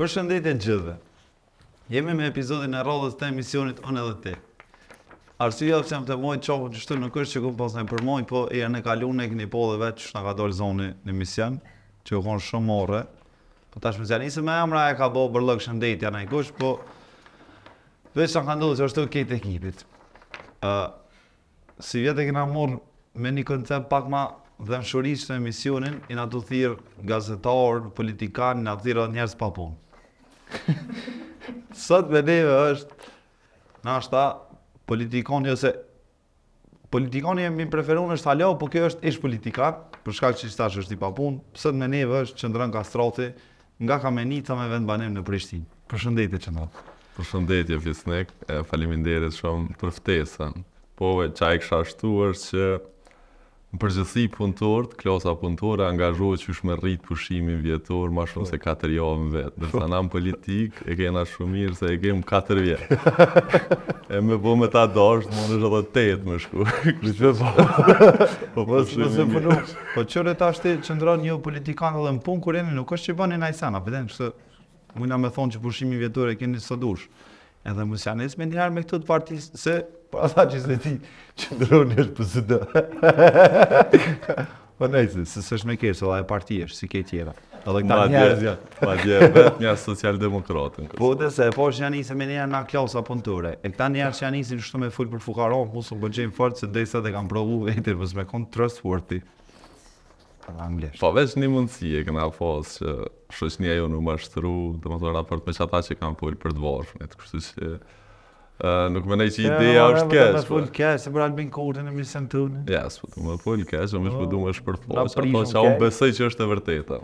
Për shëndetje të gjithëve. Jemi me epizodin e rrallës të emisionit On edhe ti. Arsyeja pse më të mohoj çopë që shtu nuk është që kum pas ne për mohoj, po e janë kaluar ne keni po dhe vet që na ka dalë zoni në emision, që u kon shumë orë. Po tash më se më emra e ka bëu për lëk shëndetja na kush, po vetë sa kanë dhënë se është okay ekipit. Ë uh, si vjet e kena marr me një koncept pak më dhe në shurisht të emisionin, i nga të thirë gazetarë, politikanë, i nga të thirë njerës pa punë. sot me neve është, na është ta politikoni ose politikoni e mi preferu është halo, po kjo është ish politikar, për shkak që qështash është i papun, sot me neve është qëndrën kastrati nga kamenica me vend në Prishtin. Për shëndetje që në. Për shëndetje, Fisnek, falimin falimin shumë për ftesën. Po, e qaj kësha shtu është që Në përgjithësi punëtor, klasa punëtore angazhohet që shme rritë pushimin vjetor ma shumë se 4 javë në vetë. Dërsa nam politik e kena shumë mirë se e kem 4 vjetë. E me po me ta dashtë, më nëshë edhe 8 më shku. Kështë që po përshimin një. Po, po qërë e po, ta shte një politikanë edhe në punë kur e në nuk është që i banë i najsana. Përden, kështë mujna me thonë që pushimi vjetor e keni së dush edhe mos janë nisë me ndjar me këto të partisë se po tha që se ti çndron po nice se s'është më kërë, se vaje partish si ke tjera edhe këta atje atje vetëm ja socialdemokratën po të se po janë nis me ndjar na klaus apo e këta njerëz që janë nisin shumë me ful për fukaron mos u bëjmë fort se derisa të kam provu vetër, mos me kon trustworthy Për anglisht. Po vesh një mundësi e kena pos që shoqnia jonë u mashtru, do të raport me çata që kam pul për dvorrën, atë kështu si ë nuk më nejë ide ja është kjo. Do të pul kjo, se për Albin Kurtën e mision tonë. Ja, s'u do të pul kjo, s'u më shpo do më shpërt po. Po po, sa un besoj që është e vërtetë.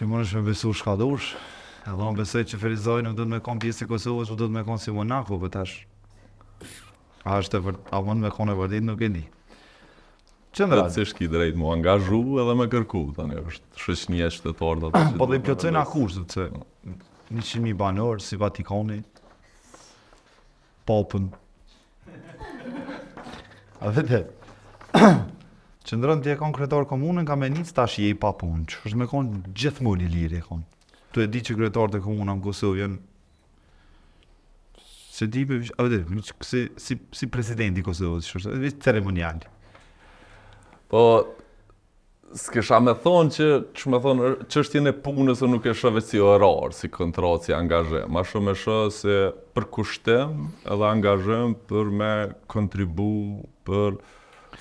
Ti më nësh me besu shkadush, edhe un besoj që Ferizoi nuk do të më kon pjesë e Kosovës, u do të më kon si Monako, po tash. A është e vërtetë, a mund të më konë vërtet nuk e di. Qëndrat. Dhe të cishki drejt, mu angazhu edhe me kërku, të një është shëshnje shtetor dhe të qëtë. Po dhe i pjotën a kush, dhe të një qimi banorë, banor, si Vatikoni, popën. A dhe dhe, qëndrën të e konkretor komunën, ka me njës tash je i papunë, që është me konë gjithë mund i lirë e konë. Tu e di që kretor të komunën në Kosovë jenë, se di për, a dhe, si, si, si presidenti Kosovës, që është ceremonialit. Po, s'kësha me thonë që që me thonë që është punës punë se nuk e shëve si orarë, si kontratë, si angazhe. Ma shumë e shë se për kushtem edhe angazhem për me kontribu për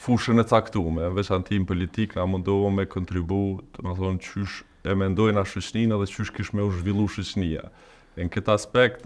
fushën e caktume. Veç anë tim politikë nga mundohu me kontribu të me thonë qysh e mendojnë a shëqninë edhe qysh kish me u zhvillu shëqnia. Në këtë aspekt,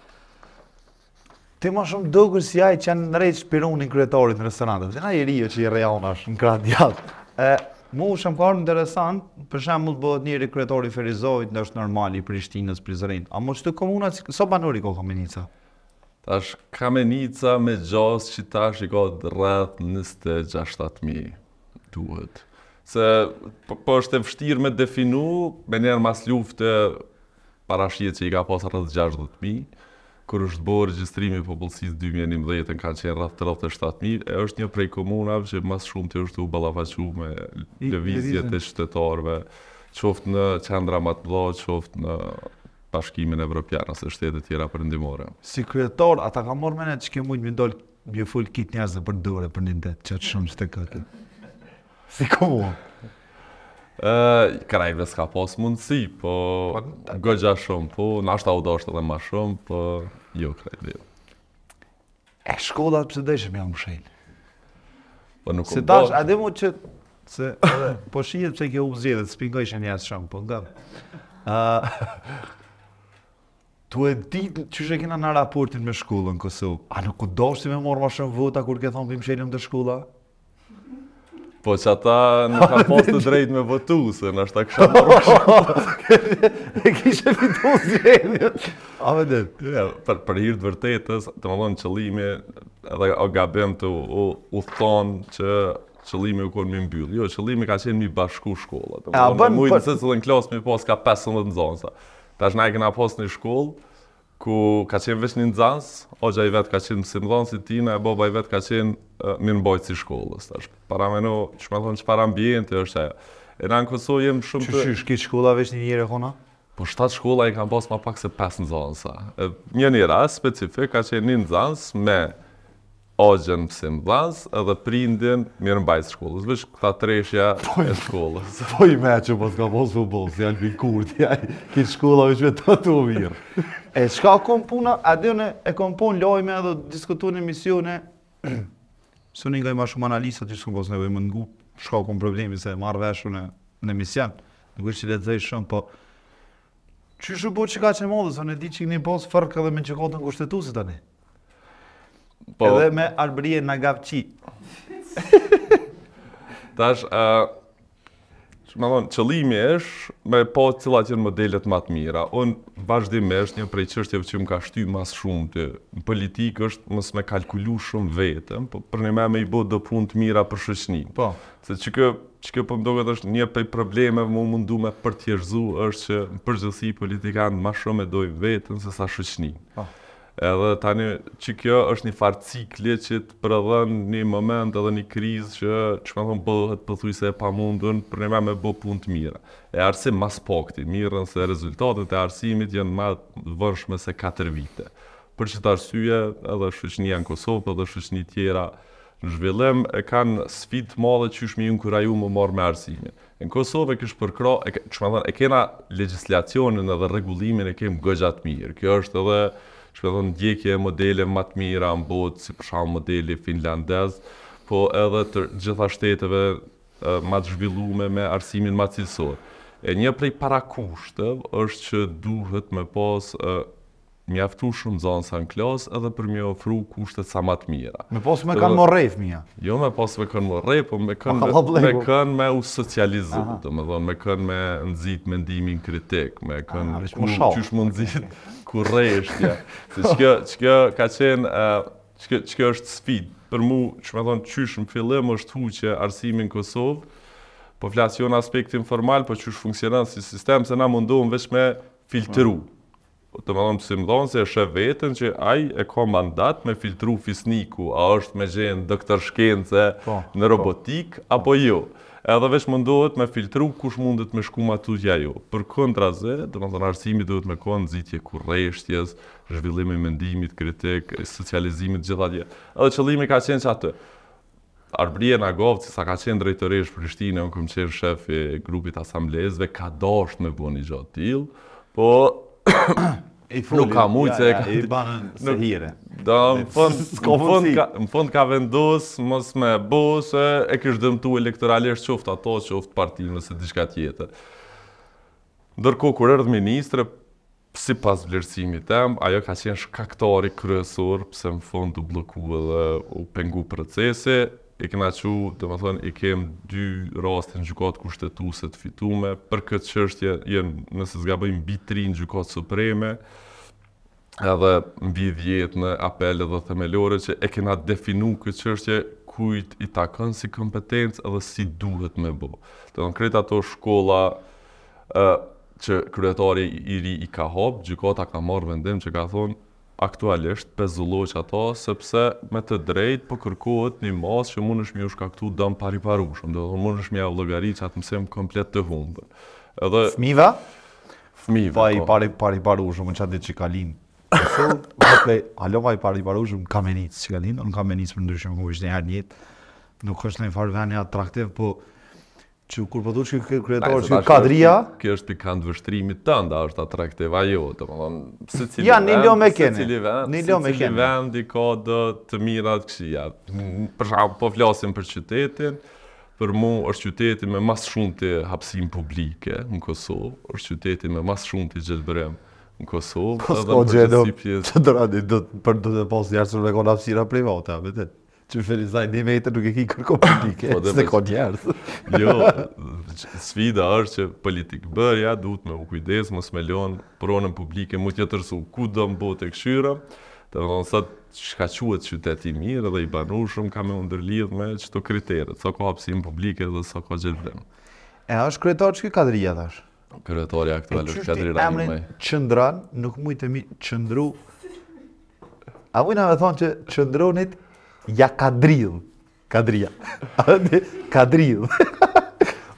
Ti ma shumë dukur si ai që janë në rejtë shpironin kryetorit në restorante. Ti i rio që i rejona në kratë djallë. Mu shumë kërë në për shumë mund të bëhet njëri kryetori Ferizojt në është normali i Prishtinës, Prizërinë. A mu që të komunat, së banur i ko Kamenica? Ta është Kamenica me gjozë që ta është i ko rrëth njëste duhet. Se po, po është e vështirë me definu, me njerë mas luftë parashqie që i ka posa rrëth kur është bërë regjistrimi i popullsisë 2011 në ka qenë rreth 37000, e është një prej komunave që më shumë të është u ballafaqur me lëvizjet e shtetarëve, qoftë në qendra më të mëdha, qoftë në bashkimin evropian ose shtete tjera perëndimore. Si kryetar, ata ka marrë mend se kemi mund të ndal më fol kit njerëz për dorë për një ditë, çka shumë të këtë. Si komunë? E, s'ka pas mundësi, po, po gëgja shumë, po nashta u do është edhe ma shumë, po jo krajve jo. E shkollat pëse dhe ishëm janë mshejnë. Po nuk se tash, a mu që, se, po shihet pëse kjo u zhjetët, s'pingoj që jasë shumë, po nga. Uh, tu e di që shë kena në raportin me shkollën Kosovë, a nuk u do është me morë ma shumë vota kur ke thonë për mshejnëm dhe shkolla? Po që ata nuk ka pas të drejt me vëtu, se në është ta kështë në rrëshë. E kështë e vëtu A me dhe, për hirë të vërtetës, të më dhënë qëllimi, edhe o gabem të u thonë që qëllimi u konë mi mbyllë. Jo, qëllimi ka qenë mi bashku shkollë. A bënë për... Mujtë nëse cëllën klasë mi pas ka 15 në zonë, sa. Ta është na e këna pas në shkollë, ku ka qenë veç një nxans, ogja i vetë ka qenë mësim dhonë si tina, e boba i vetë ka qenë uh, mirë si shkollës. Ta shë paramenu, që me thonë që parambient, të është ajo. E në në Kosovë jem shumë që, të... Që shkit shkolla veç një njëre kona? Po shtatë shkolla i kam posë ma pak se pes nxansa. Një njëra specifik ka qenë një nxans me ogjën pëse më vlasë edhe prindin mirë në bajtë shkollës, vëshë këta treshja e po, shkollës. Po i me që pas ka posë për bolës, si Albin Kurti, janë shkolla vëshme të të mirë. E shka kom puna, a dhe në e kom punë lojme edhe diskutu në misione? Së një nga i ma shumë analisa që shkollës në më ngu, shka kom problemi se marrë veshë në emision, në kërë që le të zëjë shumë, po... Qyshë bo që ka që sa në di që një posë fërkë edhe me që kodë kushtetusit të një. Po. Edhe me arbrie në gafqi. Tash, uh, Më vonë, qëllimi është me po cilat janë modelet më të mira. Unë vazhdimisht një prej çështjeve që më ka shtyr më shumë ti në politikë është mos me kalkulu shumë vetëm, po për ne më me i bë do punë të mira për shoqëni. Po. Se çka çka po më duket është një prej probleme më mundu me për është që në përgjithësi politikanë më shumë e dojë vetën se sa shëqni. Po. Edhe tani që kjo është një farë cikli që të prëdhën një moment edhe një krizë që që më thonë bëhet pëthuj se e pa mundën për një me me bë punë të mira. E arsim mas pokti, mirën se rezultatet e arsimit jenë ma vërshme se 4 vite. Për që të arsye edhe shëqni në Kosovë edhe shëqni tjera në zhvillim e kanë sfit të madhe që shmi unë këra ju më marë me arsimit. Në Kosovë e kishë përkra, që më thonë, e kena legislacionin edhe regullimin e kemë gëgjatë mirë. Kjo është edhe shpedhon djekje modele më të mira në botë, si përshamë modeli finlandez, po edhe të gjitha shteteve më të zhvillume me arsimin më cilësor. E një prej parakushtëv është që duhet me pas uh, mjaftu shumë sa në klasë edhe për mi ofru kushtet sa më të mira. Me pas me kanë më rejf, mija? Jo, me pas me kanë më po me kanë me, me u socializu, me kanë me nëzitë mendimin kritik, me ah, kanë që shumë nëzit. Kurre është ja, Se kjo, çka ka qenë, kjo çka është sfidë. Për mua, që më thon çysh në fillim është huçi arsimin në Kosovë. Po flas jo në aspektin formal, po çysh funksionon si sistem se na munduam veç me filtru. Po të më thon se më se është vetën që ai e ka mandat me filtru fisniku, a është me gjën doktor shkencë po, në po. robotik po. apo jo edhe veç më ndohet me filtru kush mundet me shku ma të jo. Për kontra zë, dhe më të arsimi duhet me kohë nëzitje kurejështjes, zhvillimi mendimit, kritik, socializimit, gjitha dje. Edhe qëllimi ka qenë që atë. Arbrije në govë, sa ka qenë drejtërishë Prishtinë, e unë këmë qenë shefi grupit asamblezve, ka dosht me bua një gjotë tilë, po nuk ka mujtë se... I banën se hire. Do, më fund, ka, më ka vendus, mos me bo, e kështë dëmtu elektoralisht qoftë ato, qoftë partijën se diçka tjetër. Ndërko, kur erdhë ministre, si pas vlerësimi tem, ajo ka qenë shkaktori kryesor, pëse më fund të bloku edhe u pengu procesi, e kena qu, dhe më thënë, i kem dy rastë në gjukatë kushtetuse të fitume, për këtë qështje, jenë nëse zga bëjmë bitri në gjukatë supreme, edhe në vidhjetë në apelë dhe themelore që e kena definu këtë qështje kujt i takën si kompetencë edhe si duhet me bo. Të në kretë ato shkolla që kryetari i ri i ka hopë, gjukata ka marrë vendim që ka thonë, aktualisht pe ato sepse me të drejtë po kërkohet një masë që mund është më ush kaqtu dëm pari parum shumë do mund është më ja vllogarit atë më sem komplet të humbur edhe Fmiva, fëmijëva vaj i po. pari pari paru shumë më çadit që kalin po thotë alo vaj pari paru shumë kamenic që linë, në kamenic për ndryshim ku është një një jetë nuk është në farë vani atraktiv po që kur po thuash që kryetori është kadria, kjo është i kanë vështrimit të nda është atraktiv ajo, domethënë, secili. Ja, ne lom e Secili vend, në lom e Secili vend i ka do të mira të Për shkak po flasim për qytetin, për mua është qyteti me mas shumë të hapsim publike në Kosovë, është qyteti me mas shumë të gjithbërem në Kosovë, edhe në të pjesë. të radi do për do të pasë jashtë me hapsira private, vetë. Që më fërë i një meter nuk e ki kërko politike, po, se se ko njerës. Jo, sfida është që politikë bërja duhet me u kujdes, më smelion, pronën publike, mu që tërsu ku do më botë e këshyra, të më në satë që ka quatë qyteti mirë dhe i banu shumë, ka me ndërlidh me qëto kriterët, sa ka hapsim publike dhe sa ka gjithë vremë. E është kryetar që kjo këtë rija, dhe është? Kretarëja aktual është këtë rija, dhe është këtë rija, dhe është këtë rija, dhe është ja kadrill. Kadria. kadrill.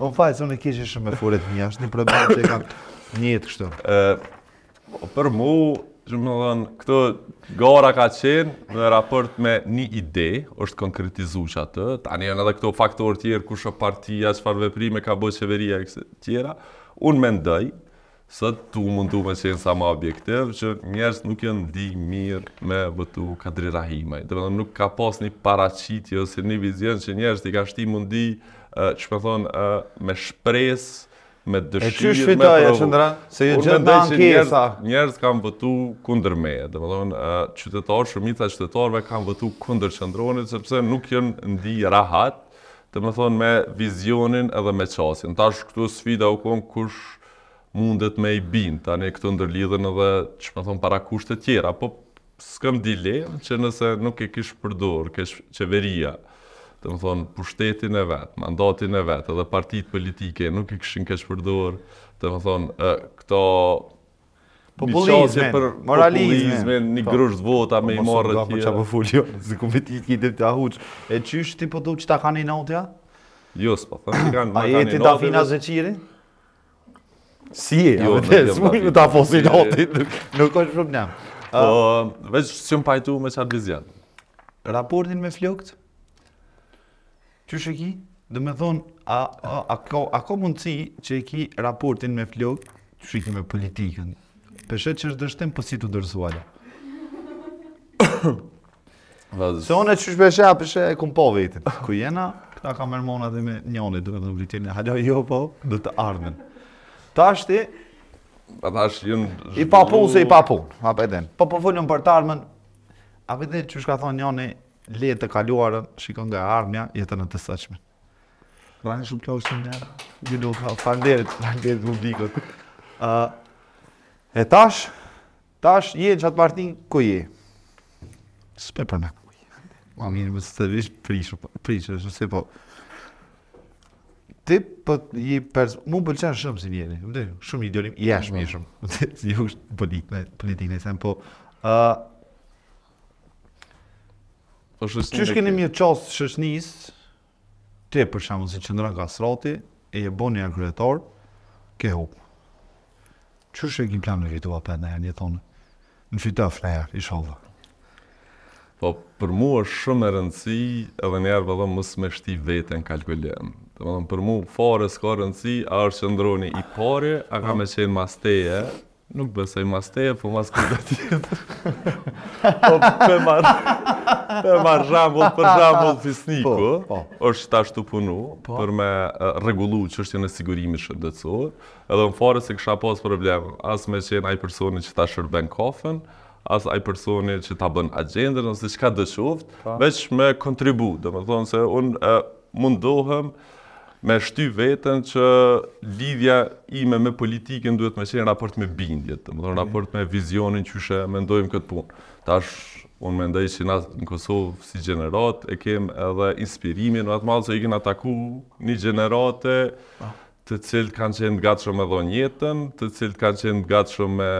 On fajë, unë e kishë shumë e furet një, është një problem që e kam një jetë kështu. Uh, për mu, shumë dhënë, këto gara ka qenë në raport me një ide, është konkretizu që atë, tani janë edhe këto faktorë tjerë, kushë partia, që farveprime veprime ka bojë qeveria e tjera, unë mendoj, ndëj, së tu mundu me qenë sa ma objektiv, që njerës nuk janë di mirë me vëtu Kadri Rahimaj. Dhe nuk ka pas një paracitje ose një vizion që njerës t'i ka shti mundi, uh, që me thonë, me shpres, me dëshirë, me provu. E që shvitaj e qëndra? Se ju gjithë da në kjesa. Njerës, kam vëtu kundër me, dhe me shumica qytetarë, shumita qytetarëve kam vëtu kundër qëndronit, sepse nuk janë ndi rahat, dhe me thonë, me vizionin edhe me qasin. Ta këtu sfida u konë kush, mundet me i bind tani këtu ndërlidhen edhe, që me po thonë, para kushtet tjera, po s'këm dile që nëse nuk e kishë përdur, kishë qeveria, të më thonë, pushtetin e vetë, mandatin e vetë, edhe partit politike, nuk e kishën kishë përdur, të më thonë, e, këto Populizmen, për moralizmen, një po. grush vota po me i morë tjera. Po që për fulli, zë jo, ku vetit ki të të ahuq. E qysh ti përdu që ta ka një nautja? Jo, s'po thëmë, ka një A jeti fina Si e, jo, vete, s'mun në ta fosi në hotit, nuk është problem. Po, veç që më pajtu me qatë vizjet. Raportin me flokët, që shë ki? Dhe me thonë, a, a, a, ko, a ko mundësi që e ki raportin me flokët, që shë ki me politikën? Përse që është dështem, po si të dërësuala. Se onë e që shë për a e kumë po vetën. Ku jena, këta ka mërmona dhe me njone, duke dhe më e hallo, jo po, dhe të ardhen. Tashti pa tash jun i se i papun. A po edhe. Po po folën për armën, A po edhe çu shka thonë Joni le të kaluarën, shikon nga armja jetën e të sotshme. Rani shumë kjo është një gjë do të falënderit, falënderit u Ë e tash tash je qatë Martin ku je? Spe për më. Ua mirë, më së të vishë prishë, prishë, se po ti po i për mu pëlqen shumë si vjeni. Më dhe, shumë idiolim, i ashtë mirë shumë. Si ju është politikë, po, po me politikë apo ë po... Uh, që është keni mjë qasë ti për shkakun si qëndra ka srati, e je bo një ke hopë. Që është e kim plan në këtu apet në herë, një thonë, në fitë në herë, ishollë. Po, për mu është shumë e rëndësi, edhe njerë vëllëm mësë me shti veten kalkulem. Dhe më dhëmë, për mu, fare s'ka rëndësi, a është ndroni i pare, a ka ah. me qenë masteje, nuk besoj masteje, po mas kërda tjetë. po për marrë për marë rambull, për rambull fisniku, po, po. është ta shtu punu, po. për me regullu që është në sigurimi shëndetësor, edhe më fare se kësha pas probleme, as me qenë ai personi që ta shërben kafen, as ai personi që ta bën agendën, ose që ka dëshoft, po. veç me kontribu, dhe me thonë se unë mundohem, me shty vetën që lidhja ime me politikën duhet me qenë raport me bindjet, të më dhe raport me vizionin që shë mendojmë këtë punë. Tash, unë mendoj që na në Kosovë si generat e kem edhe inspirimin, në atë malë që i kena taku një generate po. të cilët kanë qenë gatshëm edhe në jetën, të cilët kanë qenë gatshëm me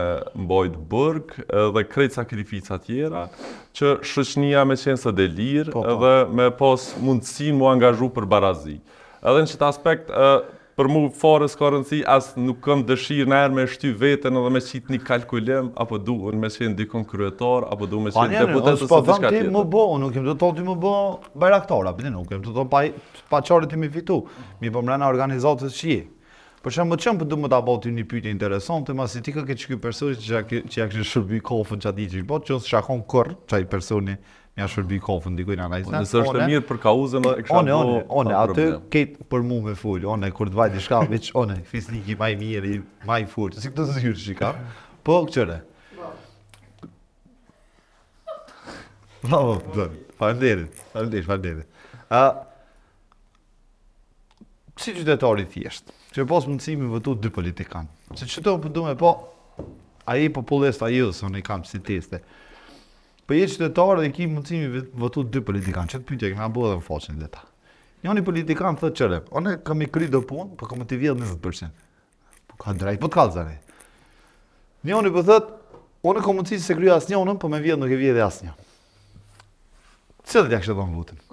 mbojt bërg, edhe kretë sakrifica tjera, që shëshnia me qenë së delirë, po, po. edhe me pas mundësin mu angazhu për barazi. Edhe në qëtë aspekt, për mu farë s'ka rëndësi, as nuk kam dëshirë në erë me shty vetën edhe me qitë një kalkulem, apo du, unë me qenë dikon kryetar, apo du me qenë deputetës të tishka tjetër. Pa njerë, unë s'pa ti më bo, unë nuk kem të tonë ti më bo bajraktora, për nuk kem të tonë pa qarë ti më fitu, mi për po mrena organizatës që je. Për shumë më të qëmë për du më të abotim një pyte interesante, ma si ti ka këtë shkyu personi që jakështë shërbi kofën që ati që i botë, që shakon kërë që personi Më ja shërbi kofën dikujt në ai. Po, nëse është e mirë për kauzën e kësaj. One, one, one, atë ke për mua me ful, one kur të vaj diçka, veç fizik i më i mirë, më i fortë, si këtë të hyrë shika. Po, çore. Po. Bravo. do. Falënderit. Falënderit, falënderit. A si qytetar i thjesht, që po pas mundësi më votu dy politikan. Se çdo po duam po ai populist ai ose oni kam si teste. Po jetë qytetarë dhe ki mundësi mi vëtu dy politikanë, që të kemi këna bëhë dhe më faqin dhe ta. Një një politikanë thë qëre, kam i kry do punë, po kam të vjedhë 20%. Po ka drejt, po të kalë Njëni Një një për po thëtë, kam mundësi se kry asë njënën, po me vjedhë nuk e vjedhë asë njënën. Cëllë të jakë që do më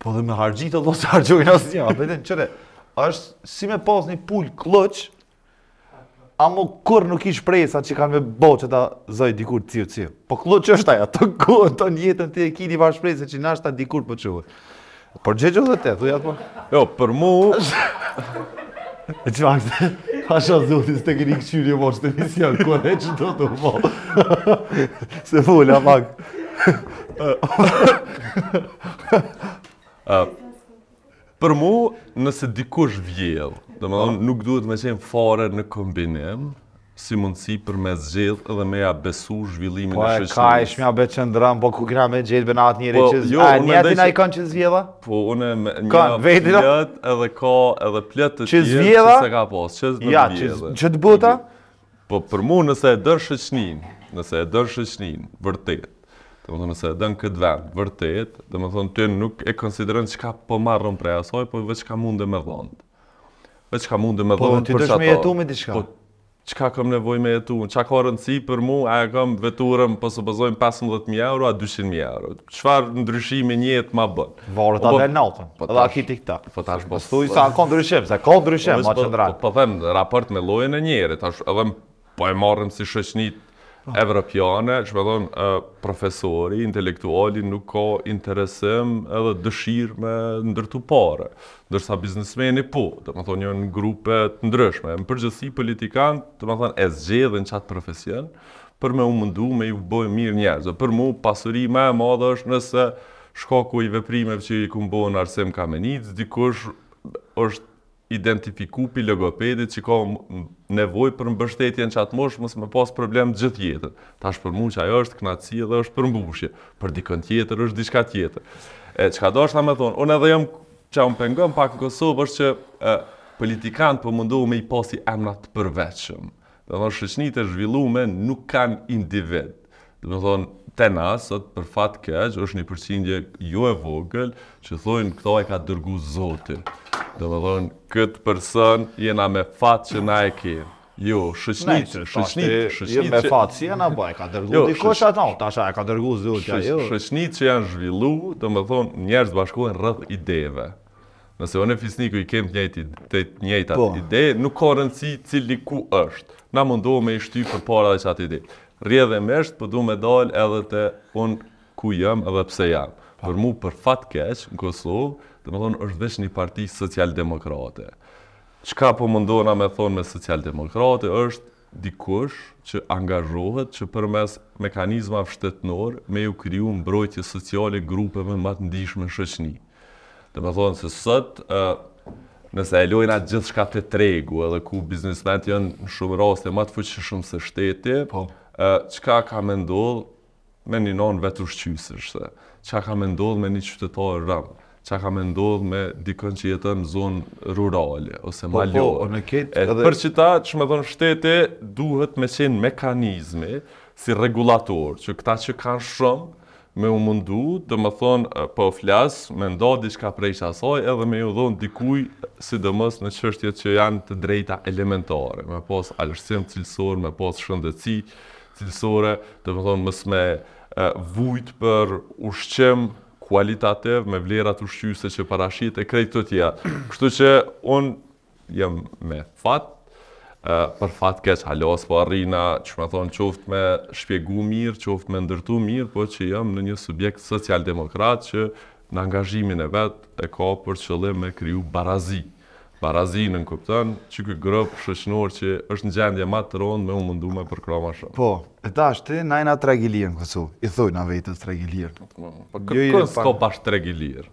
po dhe me hargjit, Allah se hargjohin asë një, a bejten, qëre, është si me pas një pull klëq, a mo kur nuk ish presa që kanë me bo që ta zoj dikur cio cilë. Po këllo që është aja, të kohën, të njetën të e kini varë shpresa që nash ta dikur për po që Por gjë gjë dhe te, thuj atë po. Jo, për mu... e që vangë Asha zotin së të këni këqyri e moshtë të misjan, ku e që do të po. se fulla, vangë. Për mu, nëse dikush vjellë, dhe më dhëmë, nuk duhet me qenë fare në kombinim, si mundësi për me zxedhë dhe me ja besu zhvillimin po, e shëqenës. Po e ka ish me ja be qëndrëm, po ku kërëm me gjithë be atë njëri po, që zhjo, a një atin a i konë që zhjela? Po, une me një pëllët edhe ka edhe pëllët të tjërë që se ka posë, që zhjela? Ja, që Që të buta? Po, për mu nëse e dërë shëqenin, nëse e dërë shëqenin, vërtet, Dhe më thonë, nëse dënë këtë vend, vërtet, dhe më thonë, ty nuk e konsiderën që ka po marrën prej asoj, po veç ka mundë dhe me dhëndë. Veç ka mund dhe me dhëndë po, për shatë. Po, ty dëshme jetu me diçka. Po, që ka kom nevoj me jetu, që ka kërën si për mu, a e kom veturëm, po së bëzojmë 15.000 euro, a 200.000 euro. Qëfar ndryshimi një jetë ma bënë? Varët po, po dhe natën, po edhe a ki tik tak. Po tash po... Thuj sa ka ndryshim, se ka ndryshim, po, ma qëndrat. Po, po, po raport me lojën e njerë, tash edhe po e marrëm si shëshnit Po. evropiane, që me po thonë, profesori, intelektuali, nuk ka interesim edhe dëshirë me ndërtu pare, dërsa biznesmeni po, të me thonë, një në grupe të ndryshme, në përgjësi politikanë, të me thonë, e zgjedhën qatë profesion, për me u mundu me i bëjë mirë njerëzë, për mu pasuri me e madhë është nëse shkaku i veprime që i kumbohë në Arsem kamenit, dikush është identifiku pi logopedit që ka nevoj për mbështetje në qatë moshë, mësë me pas problem gjithë jetën. Ta është për mu që ajo është knatësi dhe është për mbushje, për dikën tjetër është diçka tjetër. E, që ka do është ta me thonë, unë edhe jëmë që unë pengëm pak në Kosovë është që e, politikanë për po mundu me i pasi emnat të përveqëm. Dhe në shëqnit e zhvillume nuk kanë individ. Dhe me thonë, Tena, sot për fatë keqë, është një përqindje jo e vogël, që thujnë këto e ka dërgu zotin. Dhe me këtë person jena me fatë që na e kemë. Jo, shëqnitë, shëqnitë, shëqnitë, jenë me fatë si jena, ba, e ka dërgu jo, diko shëtë no, ta e ka dërgu zotin. jo. Shëqnitë që janë zhvillu, dhe me dhonë, njerës bashkohen rrëdh ideve. Nëse o në Fisniku i kemë të të njëjtë atë po. ide, nuk ka rëndësi cili ku është. Na mundohë me i shtypë për para dhe që atë ide rrjedhe mesht, po du me dal edhe të unë ku jam edhe pse jëmë. Për mu, për fat keqë, në Kosovë, të me thonë, është vesh një parti socialdemokrate. Qka po më ndona me thonë me socialdemokrate, është dikush që angazhohet që përmes mekanizma shtetënor me ju në mbrojtje sociale grupeve më të ndishme në shëqni. Të me thonë, se sëtë, uh, nëse e lojna gjithë shka të tregu edhe ku biznismet janë në shumë raste më të fëqishëm se shteti, po qka ka me ndodhë me një nonë vetër shqysështë, qka ka me ndodhë me një qytetarë rëmë, qa ka me ndodhë me dikën që jetën në zonë rurale, ose po, maljore. Po, në ketë, edhe... Për qita, që me dhënë shtete, duhet me qenë mekanizme si regulator, që këta që kanë shumë, me u mundu, dhe me thonë, po flasë, me ndodhë diçka prej që edhe me ju dhënë dikuj, si dhe mës në qështje që janë të drejta elementare, me posë alështim cilësor, me posë shëndëci, cilësore, të më thonë mësme vujt për ushqem kualitativ, me vlerat ushqyse që parashit e krejt të tja. Kështu që unë jem me fat, për fat keq halos, po arrina që më thonë qoftë me shpjegu mirë, qoftë me ndërtu mirë, po që jem në një subjekt social-demokrat që në angazhimin e vetë e ka për qëllim me kriju barazi. Parazinën në kuptën, që këtë grëpë që është në gjendje ma të rondë me unë mundu për përkra ma shumë. Po, e ta është ti najna na në kësu, i thuj na vetës tregilirë. Po, po këtë kënë jo, jo, s'ko pash tregilirë?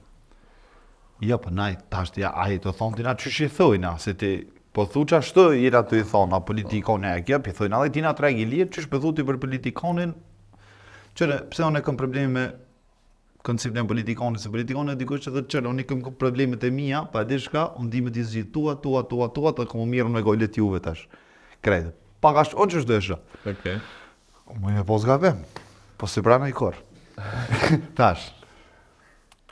Jo, po naj, ta është ja, a i të thonë ti na që i thuj na, se ti po thu që ashtu i të i thonë, a politikon e kjo, i thuj na dhe ti na tregilirë, që po ti për politikonin, qëre, pse onë e këm me konceptin e politikonit, se politikonë dikush që thotë çelo, unë kam problemet e mia, pa diçka, unë di me të zgjitur tua, tua, tua, tua, të kam mirë me gojlet juve tash. Kredit. Pak as onç është dëshë. Okej. Okay. Unë e vos gavem. Po se pra në kor. tash.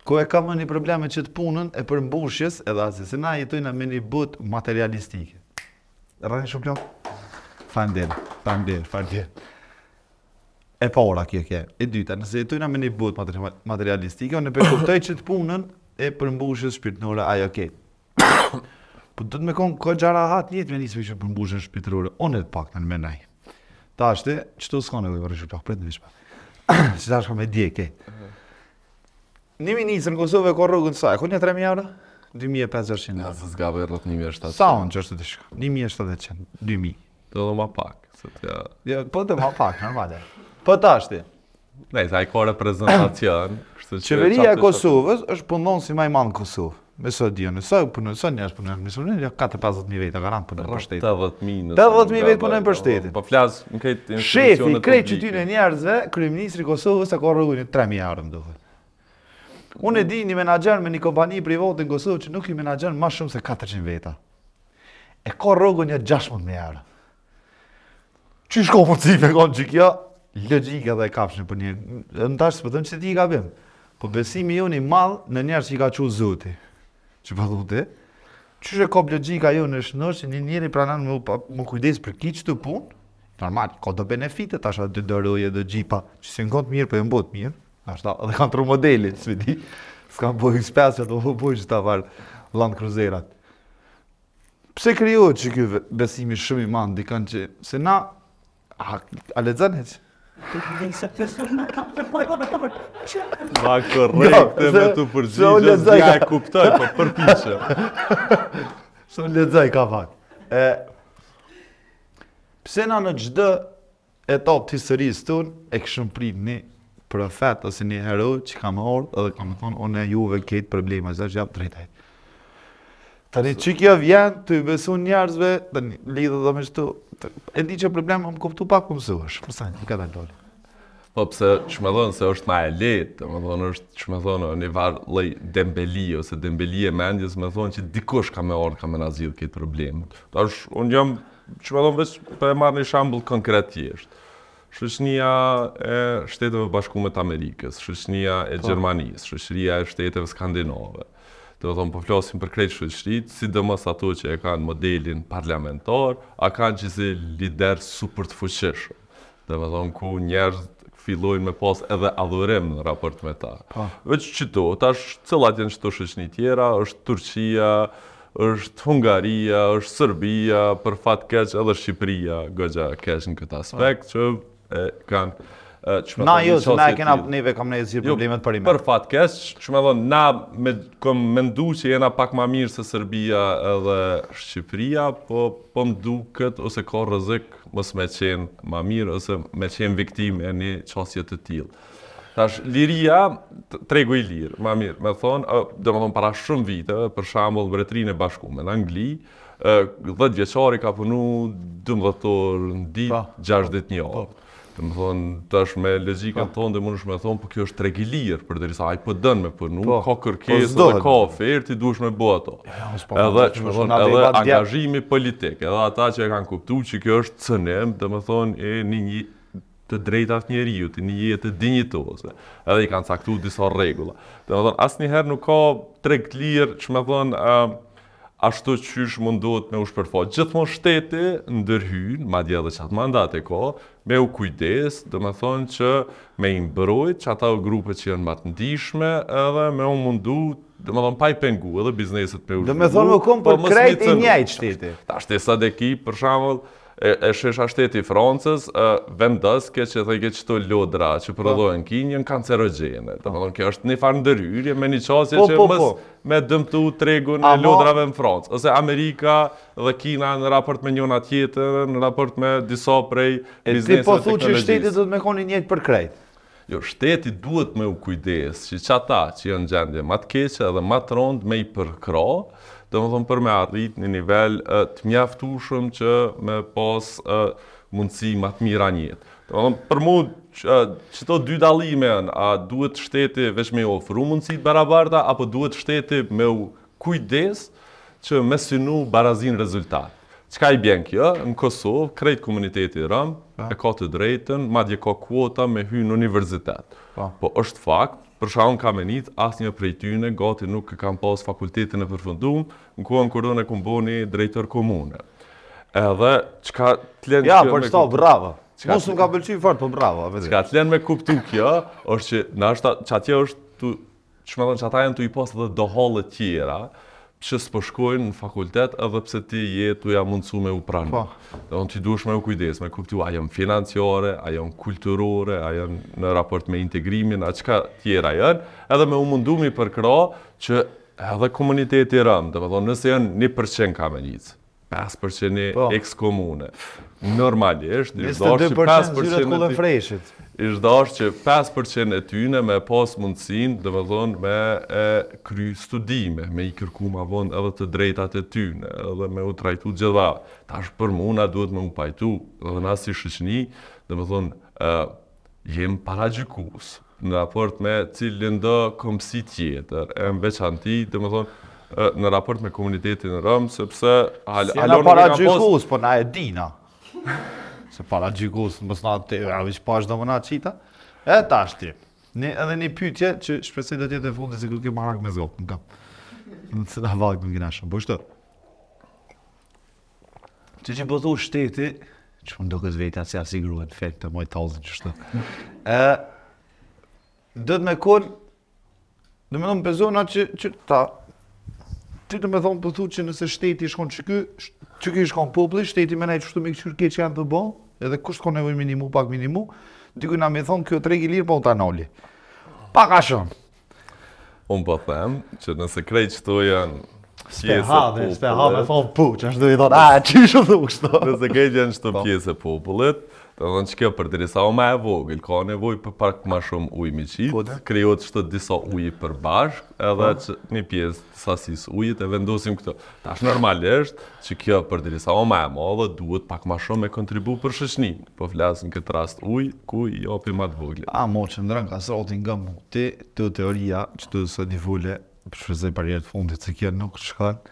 Ku e kam unë probleme që të punën e përmbushjes edhe as se na jetoj në mendi but materialistike. Rani shumë plot. Fandel, fandel, fandel e para kjo kjo. E dyta, nëse jetoj në një botë materialistike, unë bekuptoj të punën e përmbushjes shpirtërore, ai ok. po do të më kon ko xhara hat një mendim se për përmbushjen shpirtërore, unë të pak nën mendaj. Tash ti çto s'ka nevojë për shpirt, po të vesh pa. Si tash me ide kë. Në minisë në Kosovë ka rrugën sa, ku janë 3000 euro? 2500 euro. Ja, se zgabë rrot 1700. Sa on çështë të shkon? 1700, 2000. Do të më pak, se të. Ja, jo, po të më pak, normale. Po tashti. Ne sa i kohë prezantacion, Çeveria e Kosovës është punon si më i madh Kosov. Me sa di, në sa punon, sa ne as punon në misione, ja ka të pasur një vetë garant punon për shtetin. 80000. 80000 vetë për shtetin. Po, po flas në këtë institucion. Shefi i krejtë i tyre njerëzve, kryeministri i Kosovës ka rrugën 3000 euro më duhet. Unë e di një menaxher me një kompani private në Kosovë që nuk i menaxhon më shumë se 400 veta. E ka rrogën e 16000 euro. Çish ka forcë me kon logjikë dhe kapshme për një. Në tash po them se ti i gabim. Po besimi jon i madh në njerëz që ka thur Zoti. Çi po thotë? Çu është kop logjika jone në shnosh një njerëz pranan me pa, më kujdes për kiç të punë? Normal, ka do benefite tash atë dëroje dhe xhipa, që se ngon mirë po e mbot mirë. Ashta, edhe kanë tru modeli, s'vi di. S'kan bëj spas ato po bujë të tavar Land Cruiserat. Pse krijohet që ky besimi shumë i madh dikon që se na a, a lexon hiç? Ma korrekte me të përgjigjës, dhe ja e kuptoj, po përpishë. Së në ledzaj ka fakt. pse na në gjdë etap të historisë tënë, e këshëm prit një profet ose një heru që kam orë, edhe kam thonë, unë e juve këtë problema, zë është japë Tani që kjo vjen të i besu njerëzve, dhe një lidhë dhe me shtu, e di që problemë më kuptu pak këmë zuhësh, përsa një këta dollë. Po pëse që me dhonë se është ma e letë, dhe me dhonë është që me dhonë një varë lej dembeli, ose dembeli e mendjes, me dhonë që dikush ka me orë, ka me nazidhë këtë problemë. Ta është, unë jam, që me dhonë vështë për e marë një shambull konkretisht. Shëshnia e shteteve të Amerikës, shëshnia e po. Gjermanisë, shëshria e shteteve Skandinove do thonë po flasim për si dhe sidomos ato që e kanë modelin parlamentar, a kanë që si lider super të fuqishëm. Do të thonë ku njerëz fillojnë me pas edhe adhurim në raport me ta. Po. Vetë çito, tash cëllat janë qëto shoqëni tjera, është Turqia, është Hungaria, është Serbia, për fat keq edhe Shqipëria, gëgja keqë në këtë aspekt, po. që e kanë Uh, na ju, na kena neve, kam ne e zirë jo, problemet për ime. Për fatkes, që me dhonë, na me, kom me ndu që jena pak ma mirë se Serbia edhe Shqipëria, po, po më du këtë ose ka rëzik mos me qenë ma mirë, ose me qenë viktim e një qasje të tjilë. Tash, liria, tregu i lirë, ma mirë, me thonë, dhe me thonë para shumë vite, për shambull bretrinë e bashku në Angli, dhe dhe ka punu 12 orë në ditë, 61 po, po, orë. Po. Më thonë, tash me lezika në po. thonë dhe më me thonë, po kjo është tregilirë, për dhe risa, a i për po dënë me përnu, po. ka kërkesë dhe ka oferti, du është me bo ato. Jo, jo, edhe, që më thonë, edhe angazhimi politikë, edhe ata që e kanë kuptu që kjo është cënem, dhe më thonë, e një një të drejtat një rjutë, një jetë të dinjitose, edhe i kanë caktu disa regula. Dhe më thonë, asë njëherë nuk ka tregilirë, që më thonë, ashtu qysh mundohet me u shpërfaqë. Gjithmonë shteti ndërhyn, ma dje dhe qatë mandate ka, me u kujdes, dhe me thonë që me i mbrojt që ata o grupe që janë matë ndishme, edhe me u mundu, dhe me thonë, pa i pengu edhe bizneset me u shpërfaqë. Dhe me thonë, me kom po për krejt i njajt shteti. Ta shtesat e ki, për shamëll, e shesha shteti Francës, vendës ke që thëjke që qëto lodra që po. prodohen kinë njën kancerogene. Po. Të më kjo është një farë ndëryrje me një qasje po, që mës me dëmtu tregun e lodrave në Francë. Ose Amerika dhe Kina në raport me njona tjetër, në raport me disa prej biznesve E ti po thu që shteti dhëtë me koni njëtë për krejtë? Jo, shteti duhet me u kujdes që ata që jënë gjendje matë keqe dhe matë rondë me i përkra, dhe më thonë për me arrit një nivel të mjaftushëm që me pas mundësi më të mira njëtë. Dhe më për mu që të dy dalimen, a duhet shteti veç me ofru mundësit barabarta, apo duhet shteti me u kujdes që me synu barazin rezultat. Qka i bjen kjo? Në Kosovë, krejt komuniteti rëm, e ka të drejten, madje ka kuota me hy në universitet. Po është fakt Për shkakun kam nit, asnjë prej tyre gati nuk e kanë pas fakultetin e përfunduar, në kohën kur donë kumboni drejtor komune. Edhe çka t'len ja, me Ja, po, bravo. Çka nuk më ka pëlqyer fort, po bravo, vetë. Çka t'len me kuptu kjo, është që na është çati është tu, çmendon çata janë tu i pas edhe do holle të tjera, që së përshkojnë në fakultet edhe pse ti jetu ja mundësu me u pranë. Pa. t'i dush me u kujdes, me kuptu a janë financiare, a janë kulturore, a janë në raport me integrimin, a çka tjera janë, edhe me u mundu mi përkra që edhe komuniteti rëmë, dhe me nëse janë 1% përqen ka me njëcë. 5% e ex-komune, normalisht, 5% e të kullën freshit ishtë dash që 5% e tyne me pas mundësin dhe me me e kry studime, me i kërku ma vonë edhe të drejtat e tyne edhe me u trajtu gjitha. Ta është për muna duhet me u pajtu edhe nga si shëqni dhe me dhonë jem para në raport me cilin dhe komësi tjetër e në veçanti dhe me dhonë në raport me komunitetin rëmë, sepse... Si në para gjyshus, po na e dina. Se para gjykus, mësë nga të të avish pash do më nga qita E të ti Ne edhe një pyetje që shpresoj do të jetë e fundit se ku ke marrë me zgjop. Nga. Nuk se ta vallë me gjinash. Po shtot. Ti ti po thua shteti, çu do të vetë atë si gruan fet të moj tallzin çu shtot. Ë do të më kon. Do më thon persona që çu ta. Ti do më thon po që nëse shteti shkon ky, çky, ky shkon populli, shteti më nai çu më këshur keç kanë të bëj edhe kush ka nevojë minimu, pak minimu, dyku nga me thonë, kjo treg i lirë, po të anoli. Pak a shumë. Unë po them, që nëse krejt që janë pjese popullet... Spe hape, spe hape, thonë që është dhe i thonë, a, që i shumë dhe Nëse janë qëto po. popullet, Dhe dhe në që kjo për diri sa o me e vogël, ka nevoj për pak ma shumë ujë mi qitë, kriot që të disa ujë për bashkë, edhe po. që një pjesë të sasis ujit e vendosim këto. Ta është normalisht që kjo për diri sa o me e modhe duhet pak ma shumë me kontribu për shëshni, po flasin këtë rast ujë, ku i opi ma të vogël. A mo që ndrën ka sotin nga mu, ti të teoria që të së një vule, për shfrizej për jetë fundit se kjo nuk shkan,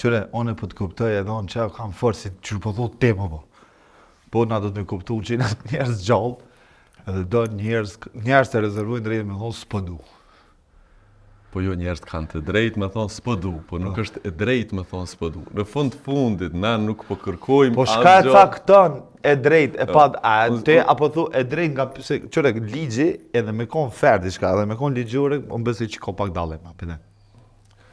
qëre, one po të kuptoj edhe on që kam forësit që po thot te po. po po na do të më kuptu që na njerëz gjallë dhe do njerëz njerëz të rezervojnë drejtë me thonë s'po du. Po jo njerëz kanë të drejtë me thonë s'po du, po nuk po. është e drejtë me thonë s'po du. Në fund të fundit na nuk po kërkojmë Po shka e cakton e drejtë e po. pa a po, te apo thu e drejtë nga përse, çore ligji edhe me kon fer diçka edhe me kon ligjore un besoj që ka pak dallim apo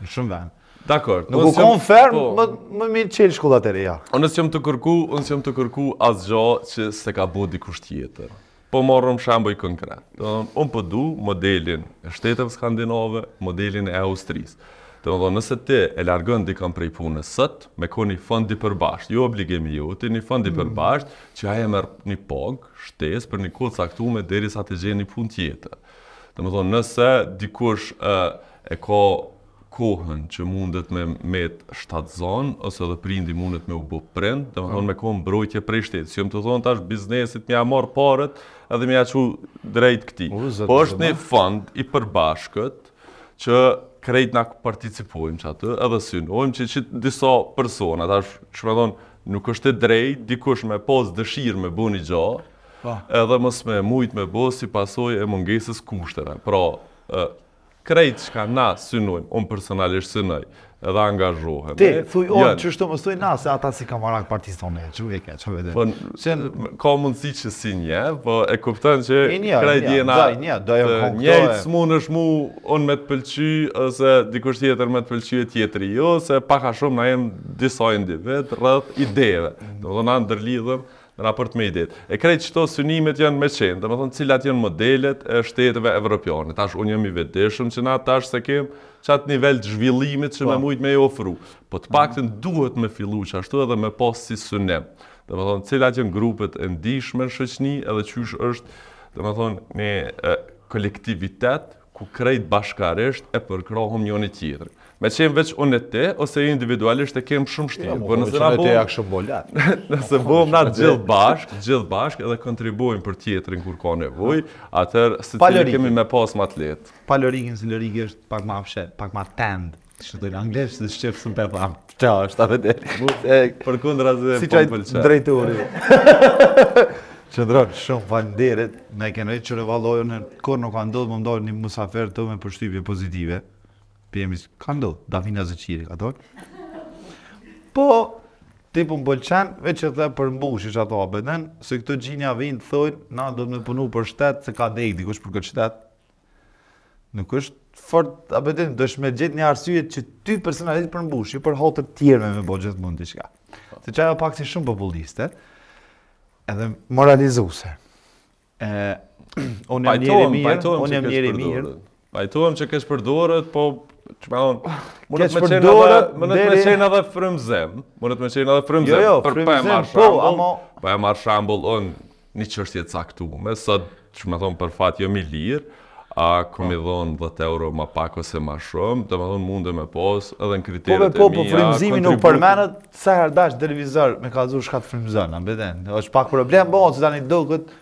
Shumë vend. Dakor. Nuk u kon ferm, po. më më mirë çel shkolla të reja. Unë s'jam të kërku, unë s'jam të kërku asgjë që s'e ka bëu dikush tjetër. Po morëm shamboj konkret. Do të un po du modelin e shteteve skandinave, modelin e Austrisë. Do të thonë nëse ti e largon dikon prej punës sot, me koni fondi përbashkët, jo obligim ju, ti një fondi i mm. përbashkët që ai merr një pog, shtesë për një kohë caktuar derisa të gjeni punë tjetër. Do të thonë nëse dikush e ka kohën që mundet me met shtatë zonë, ose edhe prindi mundet me u bë prind, dhe me thonë po. me kohën brojtje prej shtetë, si jo më të thonë tash biznesit me a marë parët edhe me a që drejt këti. Po është një fund i përbashkët që krejt nga participojmë që atë, edhe synojmë që që disa persona, tash që me thonë nuk është drejt, dikush me pas dëshirë me bu një gjahë, po. edhe mësë me mujtë me bo si pasoj e mungesis kushtëve. Pra, krejt që ka na synojmë, unë personalisht synoj, edhe angazhohem. Ti, thuj onë që shtu më thuj na, se ata si ka marak partisë tonë e, që vjek e, që vede? Po, ka mundësi që si nje, po e kuptën që inja, krejt inja, jena njejtë së është mu unë me të pëlqy, ose dikush tjetër me të pëlqy e tjetëri jo, se paka shumë na jenë disa individ, rrëth ideve. Mm. Do dhe na ndërlidhëm, në raport me E krejt qëto synimet janë me qenë, dhe më thonë cilat janë modelet e shteteve evropiane. Tash unë jam i vedeshëm që na tash se kemë qatë nivel të zhvillimit që me po. mujtë me i ofru. Po të pakten duhet me fillu që ashtu edhe me posë si synim. Dhe më thonë cilat janë grupet e ndishme në shëqni edhe qysh është, dhe më thonë, një kolektivitet ku krejt bashkaresht e përkrohëm një një tjetërë me qenë veç unë e te, ose individualisht e kemë shumë shtimë, jo, Po nëse nga bojmë, nëse bojmë nga gjithë bashkë, gjithë bashkë edhe kontribuojmë për tjetërin kur ka nevoj, atër së të kemi me pas më atletë. Pa lërikin, si lërikin është pak ma pëshe, pak ma tendë, të shëtë dojnë anglesh, dhe shqefë së më për Qa, është të vedelë. Për kundra zë e për pëllqe. Si po që ndronë shumë falenderit, me kënëri që revalojën, kur nuk ka ndodhë, më ndodhë një musafer të me përshtypje pozitive pjemi që ka ndo, Davina Zëqiri, ka dojnë. Po, tipu më bëllqen, veç e dhe për mbush ish ato abeden, se këto gjinja vinë, thojnë, na do të me punu për shtetë, se ka dhejt, dikush për këtë shtetë. Nuk është fort abeden, do është me gjithë një arsye që ty personalit për mbush, ju për hotër tjerë me me bo gjithë mund të shka. Se që ajo pak si shumë populiste, edhe moralizuse. E, unë jam njeri mirë, unë jam njeri mirë. Pajtuam që kesh përdorët, po Çfarë? Mund të më thënë edhe mund të më thënë edhe frymzim. Mund të më thënë edhe frymzim. Jo, jo, frymzim. Po, ama po e marr shambull on një çështje caktuar. Me sa që më thonë për fatë jo mi lirë, a ku i dhonë 10 euro ma pak ose ma shumë, të më thonë mundë me posë edhe në po, kriterët e mija... Po, po, po, po, frimzimi nuk përmenët, sa herë dash, dërvizor me ka zhur shkatë frimzona, në bedenë, është pak problem, bo, o, së da një do këtë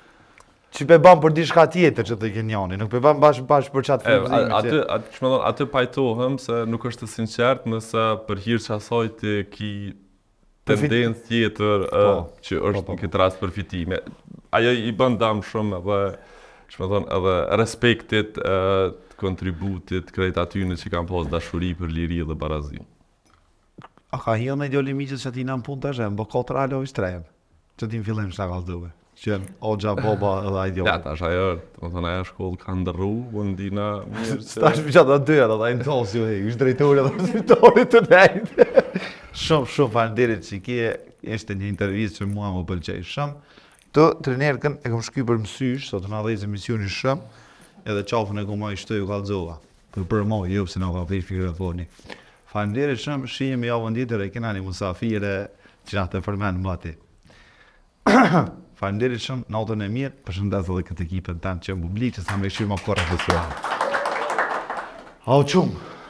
që pe bam për diçka tjetër që të i kënjoni, nuk pe bam bash, bash për qatë frimëzimi që... atë pajtohëm se nuk është të sinqertë nëse për hirë që asoj të ki tendencë tjetër po, që po, është po, po, po. në këtë rast përfitime. Ajo i bën dëm shumë edhe që edhe respektit, kontributit, krejt aty në që kam posë dashuri për liri dhe barazi. A ka hion në djoli që ti në punë të zhemë, bo kotë ralo i strejmë, që ti në fillim shtë akaldove që Oxha Boba edhe Ja, ajo, do të thonë shkollë ka ndërru, po u ndina. Tash fiqat atë dy edhe ai ndos ju, është drejtori edhe drejtori të ndaj. Shumë shumë falënderit që kje, ishte një intervistë që mua më pëlqej shumë. Të trenerëken, e kam shky për mësysh, sot na e misioni shumë, edhe çafën e kumoj shtoj u kallzova. Për për moj, ju pse na ka vesh për Falënderit shumë, shihemi e musafire Falem shumë, në e mirë, përshëndaz dhe këtë ekipën tanë që më bliqë, që sa më shumë më korë e Au qumë!